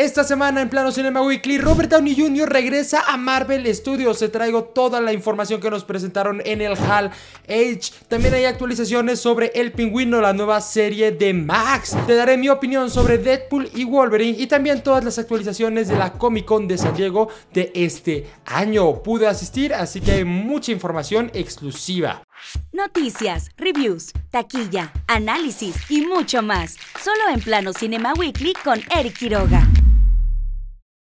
Esta semana en Plano Cinema Weekly, Robert Downey Jr. regresa a Marvel Studios. Te traigo toda la información que nos presentaron en el Hall Age. También hay actualizaciones sobre El Pingüino, la nueva serie de Max. Te daré mi opinión sobre Deadpool y Wolverine y también todas las actualizaciones de la Comic Con de San Diego de este año. Pude asistir, así que hay mucha información exclusiva. Noticias, reviews, taquilla, análisis y mucho más. Solo en Plano Cinema Weekly con Eric Quiroga.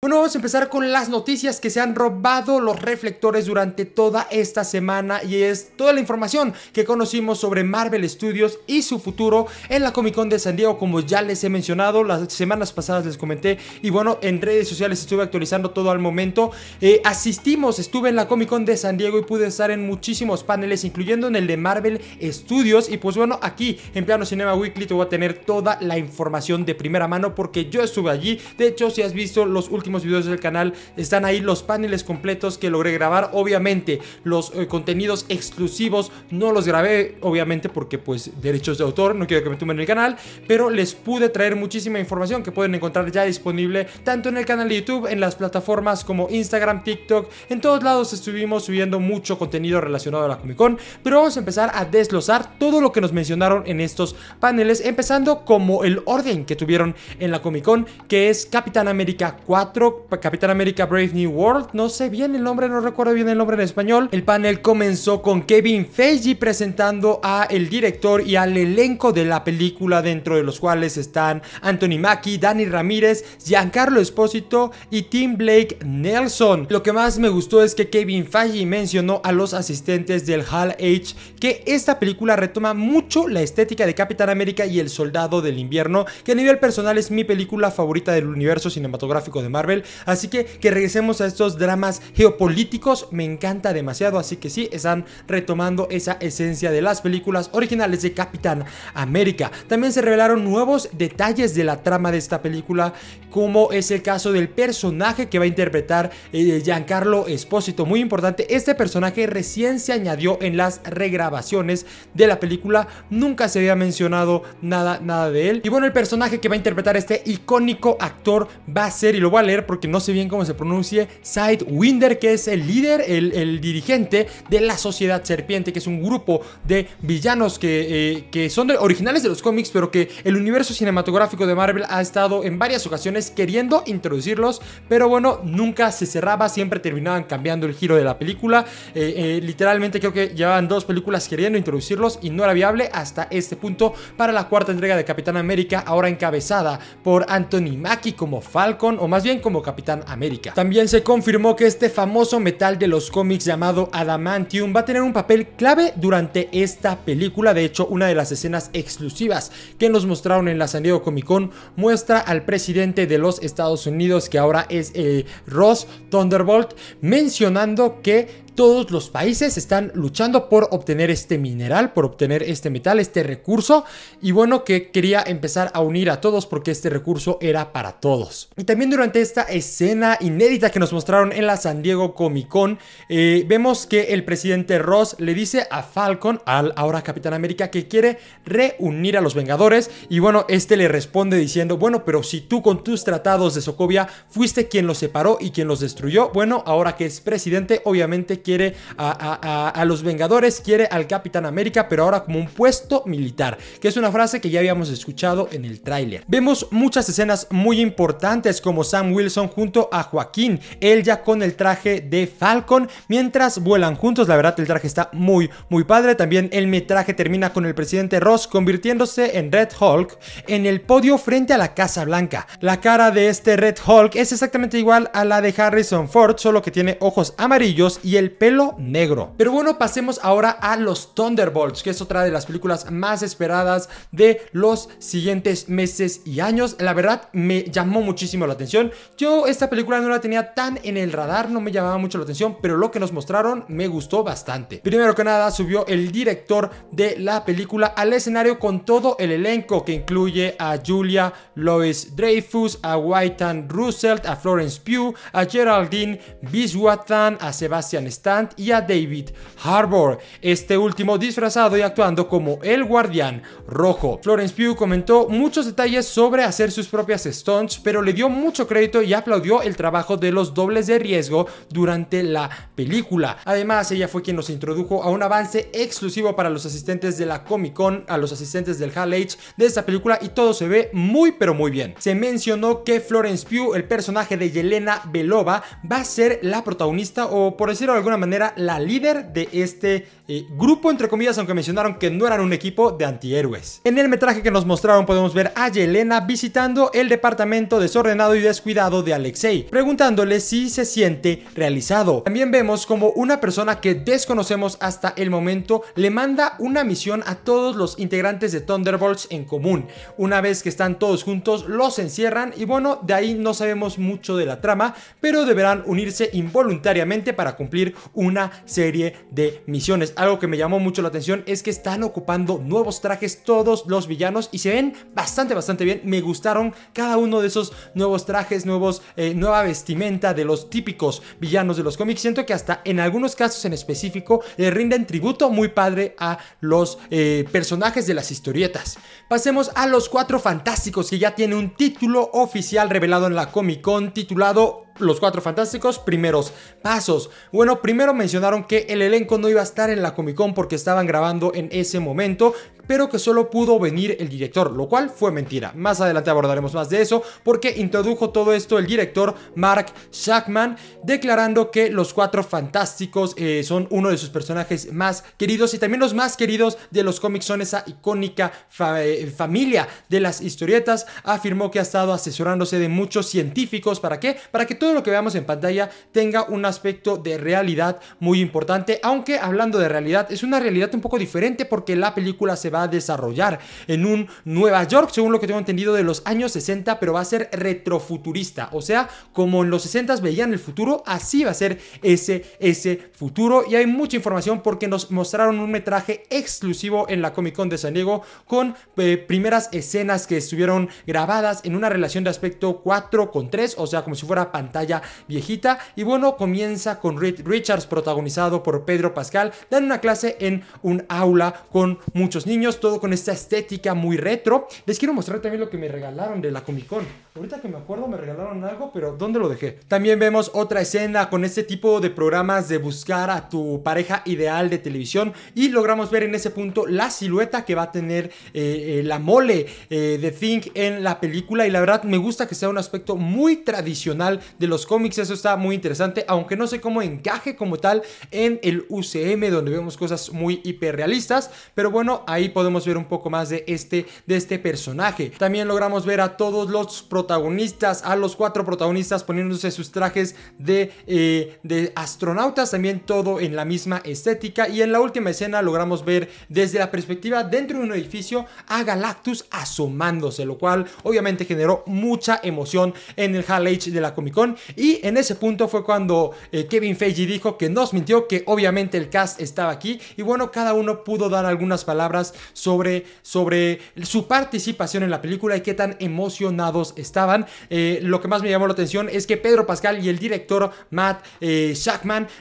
Bueno, vamos a empezar con las noticias que se han robado los reflectores durante toda esta semana y es toda la información que conocimos sobre Marvel Studios y su futuro en la Comic Con de San Diego, como ya les he mencionado, las semanas pasadas les comenté y bueno, en redes sociales estuve actualizando todo al momento. Eh, asistimos, estuve en la Comic Con de San Diego y pude estar en muchísimos paneles, incluyendo en el de Marvel Studios y pues bueno, aquí en Piano Cinema Weekly te voy a tener toda la información de primera mano porque yo estuve allí, de hecho si has visto los últimos videos del canal están ahí los paneles completos que logré grabar. Obviamente los eh, contenidos exclusivos no los grabé, obviamente porque pues derechos de autor, no quiero que me tumben el canal, pero les pude traer muchísima información que pueden encontrar ya disponible tanto en el canal de YouTube, en las plataformas como Instagram, TikTok, en todos lados estuvimos subiendo mucho contenido relacionado a la Comic Con, pero vamos a empezar a desglosar todo lo que nos mencionaron en estos paneles, empezando como el orden que tuvieron en la Comic Con, que es Capitán América 4, Capitán América Brave New World, no sé bien el nombre, no recuerdo bien el nombre en español. El panel comenzó con Kevin Feige presentando a el director y al elenco de la película dentro de los cuales están Anthony Mackie, Danny Ramírez, Giancarlo Espósito y Tim Blake Nelson. Lo que más me gustó es que Kevin Feige mencionó a los asistentes del Hall H que esta película retoma mucho la estética de Capitán América y el Soldado del Invierno, que a nivel personal es mi película favorita del universo cinematográfico de Marvel Así que que regresemos a estos dramas geopolíticos me encanta demasiado. Así que sí, están retomando esa esencia de las películas originales de Capitán América. También se revelaron nuevos detalles de la trama de esta película, como es el caso del personaje que va a interpretar eh, Giancarlo Espósito. Muy importante, este personaje recién se añadió en las regrabaciones de la película. Nunca se había mencionado nada, nada de él. Y bueno, el personaje que va a interpretar este icónico actor va a ser, y lo voy a porque no sé bien cómo se pronuncie, Sidewinder, que es el líder, el, dirigente de la Sociedad Serpiente, que es un grupo de villanos que, eh, son originales de los cómics, pero que el universo cinematográfico de Marvel ha estado en varias ocasiones queriendo introducirlos, pero bueno, nunca se cerraba, siempre terminaban cambiando el giro de la película. Eh, eh, literalmente creo que llevaban dos películas queriendo introducirlos y no era viable hasta este punto para la cuarta entrega de Capitán América, ahora encabezada por Anthony Mackie como Falcon, o más bien como Capitán América. También se confirmó que este famoso metal de los cómics llamado Adamantium va a tener un papel clave durante esta película. De hecho, una de las escenas exclusivas que nos mostraron en la San Diego Comic Con muestra al presidente de los Estados Unidos, que ahora es eh, Ross Thunderbolt, mencionando que todos los países están luchando por obtener este mineral, por obtener este metal, este recurso. Y bueno, que quería empezar a unir a todos porque este recurso era para todos. Y también durante esta escena inédita que nos mostraron en la San Diego Comic Con, eh, vemos que el presidente Ross le dice a Falcon, al ahora Capitán América, que quiere reunir a los Vengadores. Y bueno, este le responde diciendo, bueno, pero si tú con tus tratados de Sokovia fuiste quien los separó y quien los destruyó, bueno, ahora que es presidente, obviamente quiere a, los Vengadores, quiere al Capitán América, pero ahora como un puesto militar, que es una frase que ya habíamos escuchado en el tráiler. Vemos muchas escenas muy importantes como Sam Wilson junto a Joaquín, él ya con el traje de Falcon, mientras vuelan juntos, la verdad el traje está muy, muy padre, también el metraje termina con el presidente Ross convirtiéndose en Red Hulk en el podio frente a la Casa Blanca. La cara de este Red Hulk es exactamente igual a la de Harrison Ford, solo que tiene ojos amarillos y el pelo negro. Pero bueno, pasemos ahora a los Thunderbolts, que es otra de las películas más esperadas de los siguientes meses y años. La verdad, me llamó muchísimo la atención. Yo esta película no la tenía tan en el radar, no me llamaba mucho la atención, pero lo que nos mostraron me gustó bastante. Primero que nada, subió el director de la película al escenario con todo el elenco, que incluye a Julia Lois Dreyfus, a Whitan Russell, a Florence Pugh, a Geraldine Biswathan, a Sebastian y a David Harbour, este último disfrazado y actuando como el guardián rojo. Florence Pugh comentó muchos detalles sobre hacer sus propias stunts, pero le dio mucho crédito y aplaudió el trabajo de los dobles de riesgo durante la película. Además, ella fue quien nos introdujo a un avance exclusivo para los asistentes de la Comic Con, a los asistentes del Hall H de esta película y todo se ve muy pero muy bien. Se mencionó que Florence Pugh, el personaje de Yelena Belova, va a ser la protagonista o por decirlo de alguna manera la líder de este eh, grupo, entre comillas, aunque mencionaron que no eran un equipo de antihéroes. En el metraje que nos mostraron podemos ver a Yelena visitando el departamento desordenado y descuidado de Alexei, preguntándole si se siente realizado. También vemos como una persona que desconocemos hasta el momento le manda una misión a todos los integrantes de Thunderbolts en común. Una vez que están todos juntos, los encierran y bueno, de ahí no sabemos mucho de la trama, pero deberán unirse involuntariamente para cumplir una serie de misiones. Algo que me llamó mucho la atención es que están ocupando nuevos trajes todos los villanos y se ven bastante, bastante bien. Me gustaron cada uno de esos nuevos trajes, nuevos, eh, nueva vestimenta de los típicos villanos de los cómics. Siento que hasta en algunos casos en específico le rinden tributo muy padre a los eh, personajes de las historietas. Pasemos a los cuatro fantásticos que ya tiene un título oficial revelado en la Comic Con titulado los cuatro fantásticos primeros pasos. Bueno, primero mencionaron que el elenco no iba a estar en la Comic Con porque estaban grabando en ese momento, pero que solo pudo venir el director, lo cual fue mentira. Más adelante abordaremos más de eso, porque introdujo todo esto el director Mark Shackman, declarando que los cuatro fantásticos eh, son uno de sus personajes más queridos y también los más queridos de los cómics son esa icónica eh, familia de las historietas. Afirmó que ha estado asesorándose de muchos científicos. ¿Para qué? Para que todo lo que veamos en pantalla tenga un aspecto de realidad muy importante, aunque hablando de realidad, es una realidad un poco diferente porque la película se va a desarrollar en un Nueva York, según lo que tengo entendido, de los años 60, pero va a ser retrofuturista. O sea, como en los 60 veían el futuro, así va a ser ese, ese futuro. Y hay mucha información porque nos mostraron un metraje exclusivo en la Comic Con de San Diego con eh, primeras escenas que estuvieron grabadas en una relación de aspecto 4 con 3, o sea, como si fuera pantalla viejita. Y bueno, comienza con Reed Richards, protagonizado por Pedro Pascal, dan una clase en un aula con muchos niños todo con esta estética muy retro. Les quiero mostrar también lo que me regalaron de la Comic Con. Ahorita que me acuerdo me regalaron algo, pero ¿dónde lo dejé? También vemos otra escena con este tipo de programas de buscar a tu pareja ideal de televisión y logramos ver en ese punto la silueta que va a tener eh, eh, la mole eh, de Think en la película y la verdad me gusta que sea un aspecto muy tradicional de los cómics, eso está muy interesante, aunque no sé cómo encaje como tal en el UCM donde vemos cosas muy hiperrealistas, pero bueno, ahí podemos ver un poco más de este, de este personaje. También logramos ver a todos los protagonistas, a los cuatro protagonistas poniéndose sus trajes de, eh, de astronautas, también todo en la misma estética. Y en la última escena logramos ver desde la perspectiva dentro de un edificio a Galactus asomándose, lo cual obviamente generó mucha emoción en el Hall H de la Comic Con. Y en ese punto fue cuando eh, Kevin Feige dijo que nos mintió, que obviamente el cast estaba aquí. Y bueno, cada uno pudo dar algunas palabras sobre, sobre su participación en la película y qué tan emocionados estaban. Eh, lo que más me llamó la atención es que Pedro Pascal y el director Matt eh,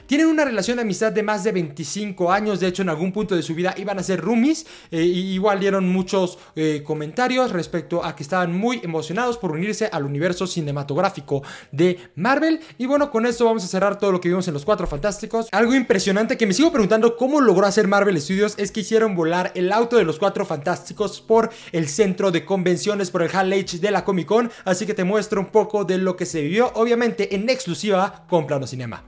tienen una relación de amistad de más de 25 años. De hecho, en algún punto de su vida iban a ser roomies. Eh, igual dieron muchos eh, comentarios respecto a que estaban muy emocionados por unirse al universo cinematográfico de Marvel. Y bueno, con esto vamos a cerrar todo lo que vimos en los Cuatro Fantásticos. Algo impresionante que me sigo preguntando cómo logró hacer Marvel Studios es que hicieron volar el auto de los Cuatro Fantásticos por el centro de convenciones, por el Hall H de la Comic Con, así que te muestro un poco de lo que se vivió, obviamente en exclusiva con Plano Cinema.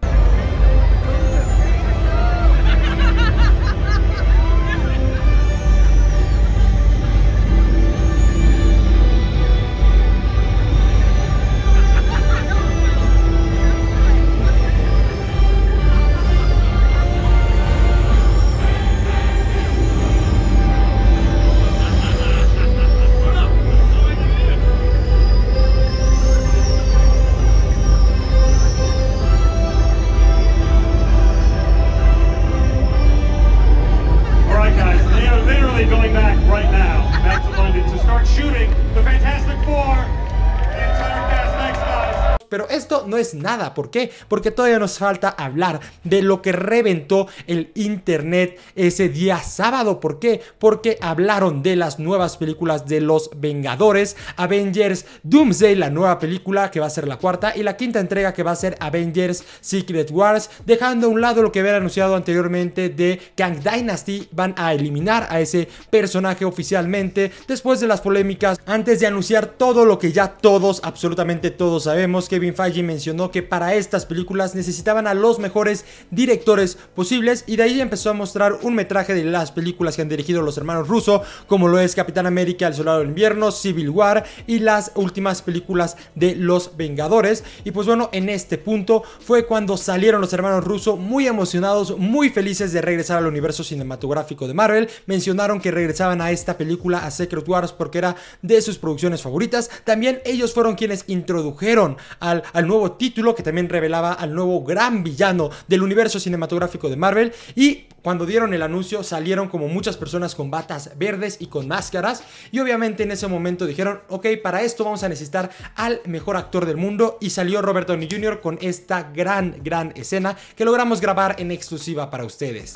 pero esto no es nada. ¿Por qué? Porque todavía nos falta hablar de lo que reventó el internet ese día sábado. ¿Por qué? Porque hablaron de las nuevas películas de los Vengadores, Avengers Doomsday, la nueva película que va a ser la cuarta, y la quinta entrega que va a ser Avengers Secret Wars, dejando a un lado lo que había anunciado anteriormente de Kang Dynasty, van a eliminar a ese personaje oficialmente después de las polémicas, antes de anunciar todo lo que ya todos, absolutamente todos sabemos que Kevin Feige mencionó que para estas películas necesitaban a los mejores directores posibles y de ahí empezó a mostrar un metraje de las películas que han dirigido los hermanos Russo, como lo es Capitán América, El Solado del Invierno, Civil War y las últimas películas de Los Vengadores. Y pues bueno, en este punto fue cuando salieron los hermanos Russo muy emocionados, muy felices de regresar al universo cinematográfico de Marvel. Mencionaron que regresaban a esta película, a Secret Wars, porque era de sus producciones favoritas. También ellos fueron quienes introdujeron a al, nuevo título que también revelaba al nuevo gran villano del universo cinematográfico de Marvel y cuando dieron el anuncio salieron como muchas personas con batas verdes y con máscaras y obviamente en ese momento dijeron, ok, para esto vamos a necesitar al mejor actor del mundo y salió Robert Downey Jr. con esta gran, gran escena que logramos grabar en exclusiva para ustedes.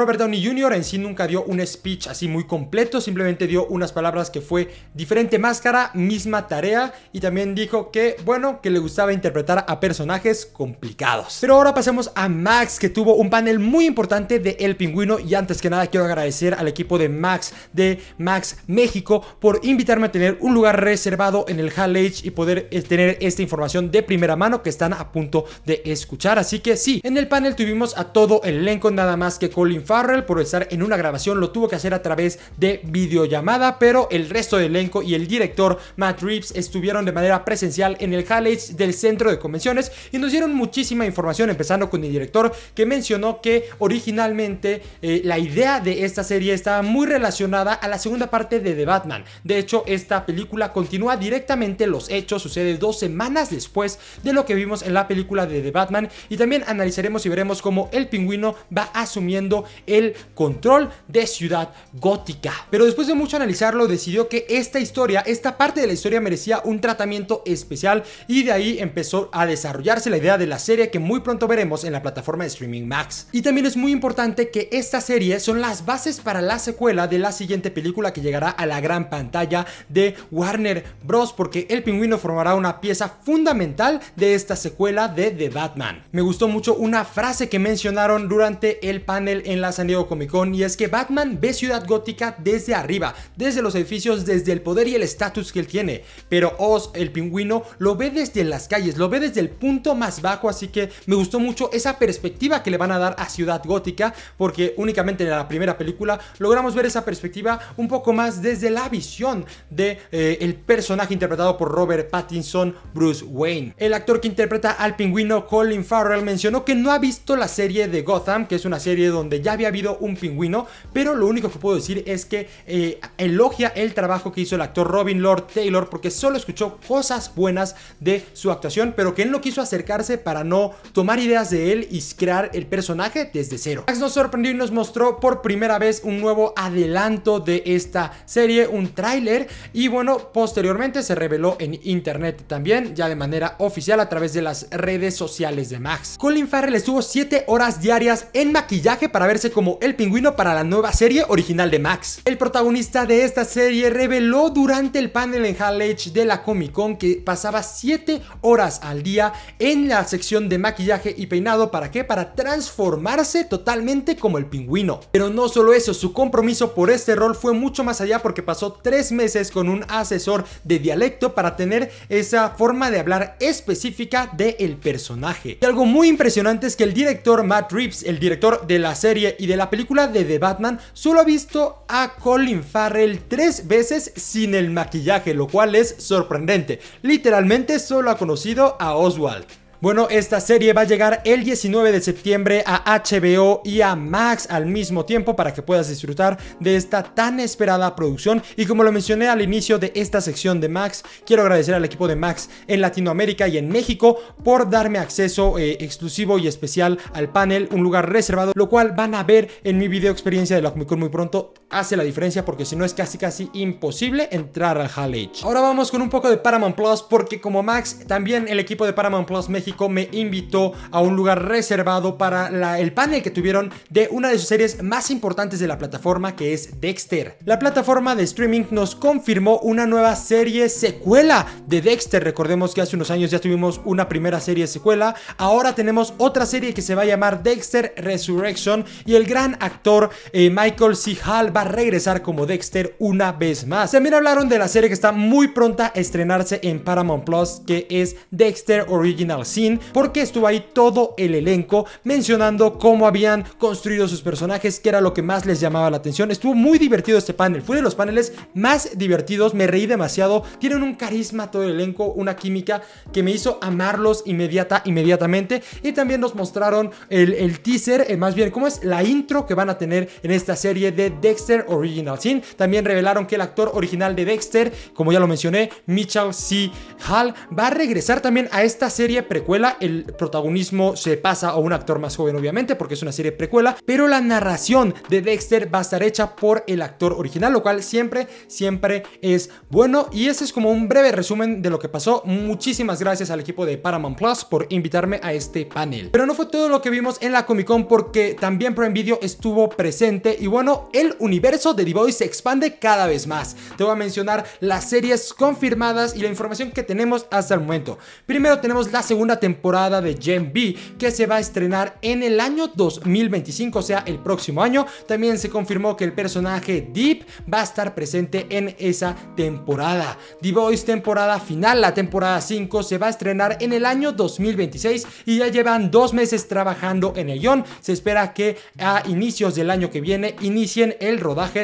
Robert Downey Jr. en sí nunca dio un speech así muy completo, simplemente dio unas palabras que fue diferente máscara, misma tarea y también dijo que, bueno, que le gustaba interpretar a personajes complicados. Pero ahora pasemos a Max, que tuvo un panel muy importante de El Pingüino y antes que nada quiero agradecer al equipo de Max, de Max México, por invitarme a tener un lugar reservado en el Hall Age y poder eh, tener esta información de primera mano que están a punto de escuchar. Así que sí, en el panel tuvimos a todo el elenco, nada más que Colin Farrell por estar en una grabación lo tuvo que hacer a través de videollamada, pero el resto del elenco y el director Matt Reeves estuvieron de manera presencial en el Hallage del centro de convenciones y nos dieron muchísima información, empezando con el director que mencionó que originalmente eh, la idea de esta serie estaba muy relacionada a la segunda parte de The Batman. De hecho, esta película continúa directamente los hechos, sucede dos semanas después de lo que vimos en la película de The Batman y también analizaremos y veremos cómo el pingüino va asumiendo el control de Ciudad Gótica. Pero después de mucho analizarlo, decidió que esta historia, esta parte de la historia merecía un tratamiento especial y de ahí empezó a desarrollarse la idea de la serie que muy pronto veremos en la plataforma de streaming Max. Y también es muy importante que esta serie son las bases para la secuela de la siguiente película que llegará a la gran pantalla de Warner Bros. porque el pingüino formará una pieza fundamental de esta secuela de The Batman. Me gustó mucho una frase que mencionaron durante el panel en la San Diego Comic Con y es que Batman ve Ciudad Gótica desde arriba, desde los edificios, desde el poder y el estatus que él tiene. Pero Oz, el pingüino, lo ve desde las calles, lo ve desde el punto más bajo, así que me gustó mucho esa perspectiva que le van a dar a Ciudad Gótica, porque únicamente en la primera película logramos ver esa perspectiva un poco más desde la visión de eh, el personaje interpretado por Robert Pattinson, Bruce Wayne. El actor que interpreta al pingüino Colin Farrell mencionó que no ha visto la serie de Gotham, que es una serie donde ya había habido un pingüino, pero lo único que puedo decir es que eh, elogia el trabajo que hizo el actor Robin Lord Taylor porque solo escuchó cosas buenas de su actuación, pero que él no quiso acercarse para no tomar ideas de él y crear el personaje desde cero. Max nos sorprendió y nos mostró por primera vez un nuevo adelanto de esta serie, un tráiler y bueno, posteriormente se reveló en internet también, ya de manera oficial a través de las redes sociales de Max. Colin Farrell estuvo 7 horas diarias en maquillaje para verse como El Pingüino para la nueva serie original de Max. El protagonista de esta serie reveló durante el panel en Hall H de la Comic Con que pasaba 7 horas al día en la sección de maquillaje y peinado, ¿para qué? Para transformarse totalmente como el pingüino. Pero no solo eso, su compromiso por este rol fue mucho más allá porque pasó 3 meses con un asesor de dialecto para tener esa forma de hablar específica del personaje. Y algo muy impresionante es que el director Matt Reeves, el director de la serie y de la película de The Batman, solo ha visto a Colin Farrell tres veces sin el maquillaje, lo cual es sorprendente. Literalmente solo ha conocido a Oswald. Bueno, esta serie va a llegar el 19 de septiembre a HBO y a Max al mismo tiempo para que puedas disfrutar de esta tan esperada producción. Y como lo mencioné al inicio de esta sección de Max, quiero agradecer al equipo de Max en Latinoamérica y en México por darme acceso eh, exclusivo y especial al panel, un lugar reservado, lo cual van a ver en mi video experiencia de la Comic Con muy pronto hace la diferencia porque si no es casi casi imposible entrar al Hall H Ahora vamos con un poco de Paramount Plus porque como Max, también el equipo de Paramount Plus México me invitó a un lugar reservado para el panel que tuvieron de una de sus series más importantes de la plataforma que es Dexter. La plataforma de streaming nos confirmó una nueva serie secuela de Dexter. Recordemos que hace unos años ya tuvimos una primera serie secuela. Ahora tenemos otra serie que se va a llamar Dexter Resurrection y el gran actor eh, Michael C. Hall regresar como Dexter una vez más. También hablaron de la serie que está muy pronta a estrenarse en Paramount Plus, que es Dexter Original Sin, porque estuvo ahí todo el elenco mencionando cómo habían construido sus personajes, que era lo que más les llamaba la atención. Estuvo muy divertido este panel, fue de los paneles más divertidos, me reí demasiado, tienen un carisma todo el elenco, una química que me hizo amarlos inmediata, inmediatamente. Y también nos mostraron el, teaser, eh, más bien, cómo es la intro que van a tener en esta serie de Dexter Original Sin. También revelaron que el actor original de Dexter, como ya lo mencioné, Mitchell C. Hall, va a regresar también a esta serie precuela. El protagonismo se pasa a un actor más joven, obviamente, porque es una serie precuela, pero la narración de Dexter va a estar hecha por el actor original, lo cual siempre, siempre es bueno. Y ese es como un breve resumen de lo que pasó. Muchísimas gracias al equipo de Paramount Plus por invitarme a este panel. Pero no fue todo lo que vimos en la Comic Con porque también Prime Video estuvo presente y bueno, el universo universo de The se expande cada vez más. Te voy a mencionar las series confirmadas y la información que tenemos hasta el momento. Primero tenemos la segunda temporada de Gen B que se va a estrenar en el año 2025, o sea, el próximo año. También se confirmó que el personaje Deep va a estar presente en esa temporada. The temporada final, la temporada 5, se va a estrenar en el año 2026 y ya llevan dos meses trabajando en el guión. Se espera que a inicios del año que viene inicien el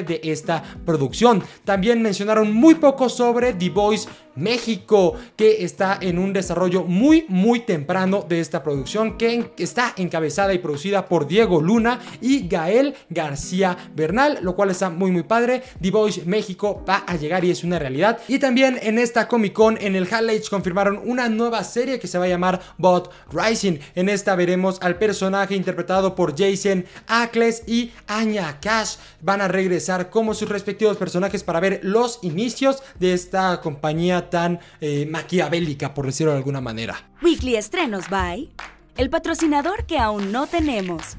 de esta producción. También mencionaron muy poco sobre The Voice México, que está en un desarrollo muy, muy temprano de esta producción, que está encabezada y producida por Diego Luna y Gael García Bernal, lo cual está muy, muy padre. The Voice México va a llegar y es una realidad. Y también en esta Comic Con, en el Hall confirmaron una nueva serie que se va a llamar Bot Rising. En esta veremos al personaje interpretado por Jason Ackles y Anya Cash. Van a regresar como sus respectivos personajes para ver los inicios de esta compañía tan eh, maquiavélica, por decirlo de alguna manera. Weekly Estrenos, by El patrocinador que aún no tenemos.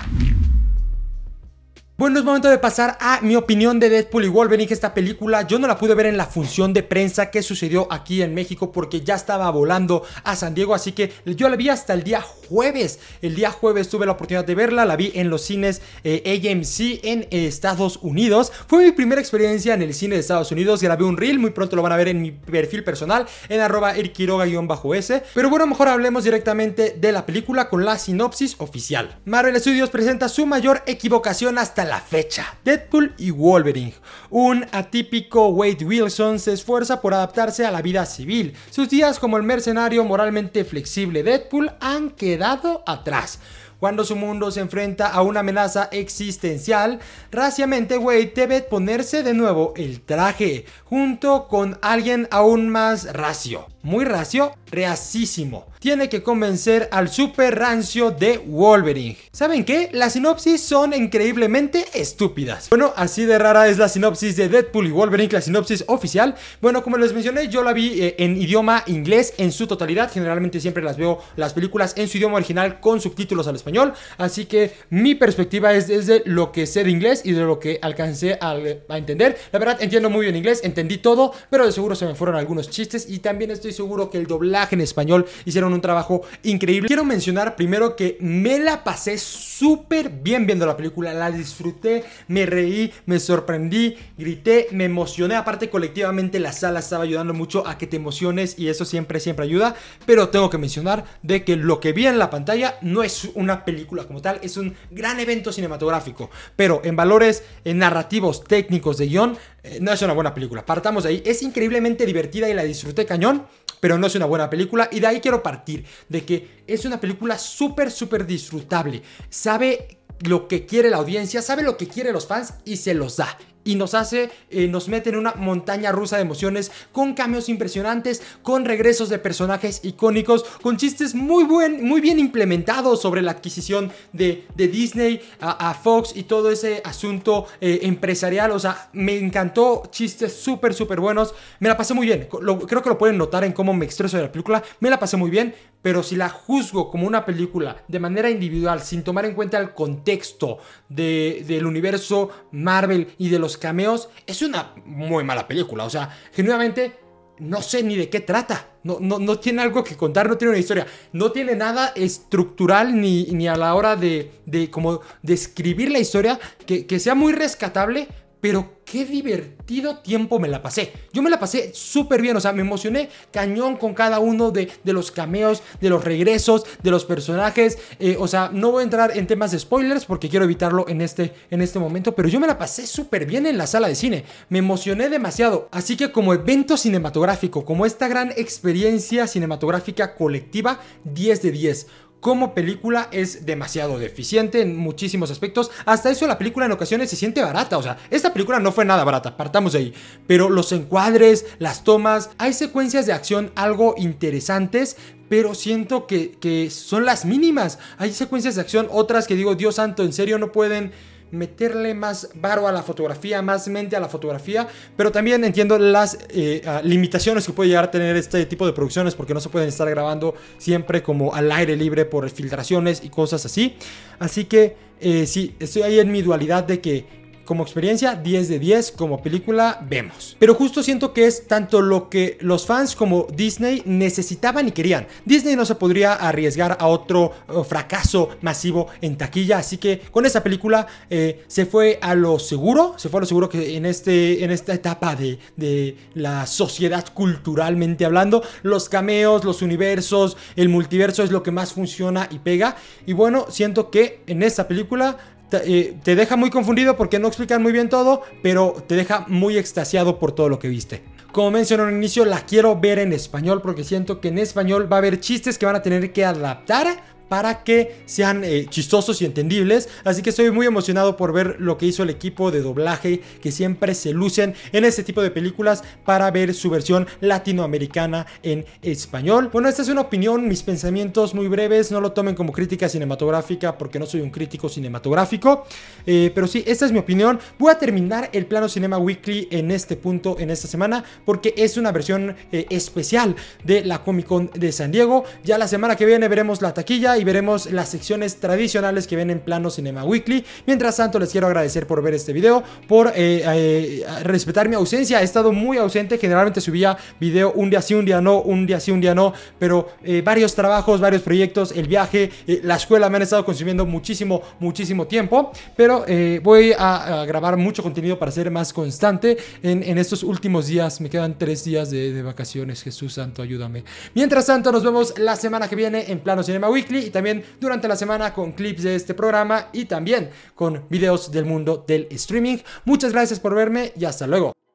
Bueno, es momento de pasar a mi opinión de Deadpool y Wolverine, que esta película yo no la pude ver en la función de prensa que sucedió aquí en México porque ya estaba volando a San Diego, así que yo la vi hasta el día jueves. El día jueves tuve la oportunidad de verla, la vi en los cines eh, AMC en Estados Unidos. Fue mi primera experiencia en el cine de Estados Unidos, grabé un reel, muy pronto lo van a ver en mi perfil personal, en arroba irquiroga s Pero bueno, mejor hablemos directamente de la película con la sinopsis oficial. Marvel Studios presenta su mayor equivocación hasta la fecha. Deadpool y Wolverine. Un atípico Wade Wilson se esfuerza por adaptarse a la vida civil. Sus días como el mercenario moralmente flexible Deadpool han quedado atrás cuando su mundo se enfrenta a una amenaza existencial, raciamente Wade debe ponerse de nuevo el traje, junto con alguien aún más racio. Muy racio, reacísimo. Tiene que convencer al super rancio de Wolverine. ¿Saben qué? Las sinopsis son increíblemente estúpidas. Bueno, así de rara es la sinopsis de Deadpool y Wolverine, la sinopsis oficial. Bueno, como les mencioné, yo la vi eh, en idioma inglés en su totalidad. Generalmente siempre las veo las películas en su idioma original con subtítulos al español Así que mi perspectiva es desde lo que sé de inglés y de lo que alcancé a, a entender. La verdad, entiendo muy bien inglés, entendí todo, pero de seguro se me fueron algunos chistes y también estoy seguro que el doblaje en español hicieron un trabajo increíble. Quiero mencionar primero que me la pasé súper bien viendo la película, la disfruté, me reí, me sorprendí, grité, me emocioné. Aparte, colectivamente la sala estaba ayudando mucho a que te emociones y eso siempre, siempre ayuda. Pero tengo que mencionar de que lo que vi en la pantalla no es una película como tal, es un gran evento cinematográfico, pero en valores en narrativos, técnicos, de guión, eh, no es una buena película. Partamos de ahí, es increíblemente divertida y la disfruté cañón, pero no es una buena película y de ahí quiero partir, de que es una película súper, súper disfrutable, sabe lo que quiere la audiencia, sabe lo que quiere los fans y se los da y nos hace, eh, nos mete en una montaña rusa de emociones con cambios impresionantes, con regresos de personajes icónicos, con chistes muy, buen, muy bien implementados sobre la adquisición de, de Disney a, Fox y todo ese asunto eh, empresarial. O sea, me encantó, chistes súper, súper buenos. Me la pasé muy bien. creo que lo pueden notar en cómo me expreso de la película. Me la pasé muy bien, pero si la juzgo como una película de manera individual, sin tomar en cuenta el contexto de, del universo Marvel y de los cameos, es una muy mala película. O sea, genuinamente no sé ni de qué trata. No, no, tiene algo que contar, no tiene una historia. No tiene nada estructural ni, ni a la hora de, de como describir la historia que, que sea muy rescatable, pero qué divertido tiempo me la pasé. Yo me la pasé súper bien, o sea, me emocioné cañón con cada uno de, los cameos, de los regresos, de los personajes. Eh, o sea, no voy a entrar en temas de spoilers porque quiero evitarlo en este, en este momento, pero yo me la pasé súper bien en la sala de cine. Me emocioné demasiado. Así que como evento cinematográfico, como esta gran experiencia cinematográfica colectiva, 10 de 10 como película es demasiado deficiente en muchísimos aspectos. Hasta eso la película en ocasiones se siente barata. O sea, esta película no fue nada barata, partamos de ahí. Pero los encuadres, las tomas, hay secuencias de acción algo interesantes, pero siento que, que son las mínimas. Hay secuencias de acción, otras que digo, Dios santo, en serio no pueden meterle más varo a la fotografía, más mente a la fotografía, pero también entiendo las eh, ah, limitaciones que puede llegar a tener este tipo de producciones porque no se pueden estar grabando siempre como al aire libre por filtraciones y cosas así. Así que eh, sí, estoy ahí en mi dualidad de que como experiencia 10 de 10, como película vemos. Pero justo siento que es tanto lo que los fans como Disney necesitaban y querían. Disney no se podría arriesgar a otro uh, fracaso masivo en taquilla, así que con esa película eh, se fue a lo seguro, se fue a lo seguro que en, este, en esta etapa de, de la sociedad culturalmente hablando, los cameos, los universos, el multiverso es lo que más funciona y pega. Y bueno, siento que en esta película eh, te, deja muy confundido porque no explican muy bien todo, pero te deja muy extasiado por todo lo que viste. Como mencioné al inicio, la quiero ver en español porque siento que en español va a haber chistes que van a tener que adaptar para que sean eh, chistosos y entendibles. Así que estoy muy emocionado por ver lo que hizo el equipo de doblaje que siempre se lucen en este tipo de películas para ver su versión latinoamericana en español. Bueno, esta es una opinión, mis pensamientos muy breves, no lo tomen como crítica cinematográfica porque no soy un crítico cinematográfico, eh, pero sí, esta es mi opinión. Voy a terminar el plano Cinema Weekly en este punto, en esta semana, porque es una versión eh, especial de la Comic Con de San Diego. Ya la semana que viene veremos la taquilla y veremos las secciones tradicionales que ven en plano Cinema Weekly. Mientras tanto, les quiero agradecer por ver este video, por eh, eh, respetar mi ausencia. He estado muy ausente, generalmente subía video un día sí, un día no, un día sí, un día no, pero eh, varios trabajos, varios proyectos, el viaje, la escuela me han estado consumiendo muchísimo, muchísimo tiempo, pero voy a, grabar mucho contenido para ser más constante en, estos últimos días. Me quedan tres días de, de vacaciones, Jesús Santo, ayúdame. Mientras tanto, nos vemos la semana que viene en Plano Cinema Weekly y también durante la semana con clips de este programa y también con videos del mundo del streaming. Muchas gracias por verme y hasta luego.